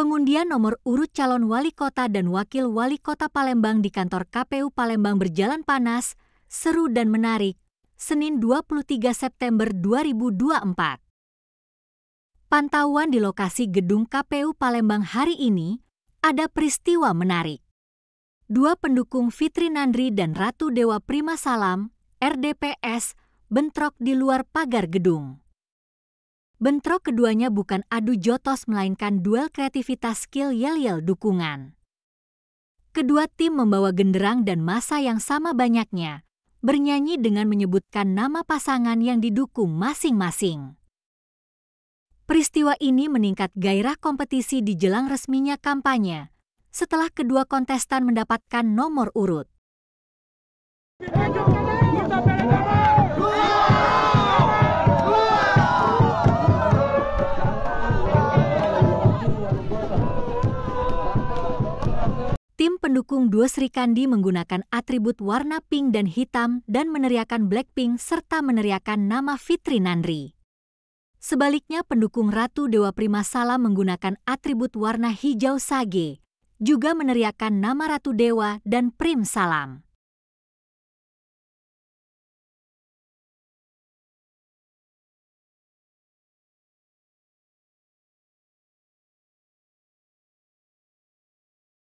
Pengundian nomor urut calon wali kota dan wakil wali kota Palembang di kantor KPU Palembang berjalan panas, seru dan menarik, Senin 23 September 2024. Pantauan di lokasi gedung KPU Palembang hari ini, ada peristiwa menarik. Dua pendukung Fitri Nandri dan Ratu Dewa Prima Salam, RDPS, bentrok di luar pagar gedung bentrok keduanya bukan adu jotos melainkan duel kreativitas skill yel-yel dukungan. Kedua tim membawa genderang dan masa yang sama banyaknya, bernyanyi dengan menyebutkan nama pasangan yang didukung masing-masing. Peristiwa ini meningkat gairah kompetisi di jelang resminya kampanye, setelah kedua kontestan mendapatkan nomor urut. pendukung Dua Sri Kandi menggunakan atribut warna pink dan hitam dan meneriakan Blackpink serta meneriakan nama Fitri Nandri. Sebaliknya pendukung Ratu Dewa Prima Sala menggunakan atribut warna hijau sage, juga meneriakan nama Ratu Dewa dan Prim Salam.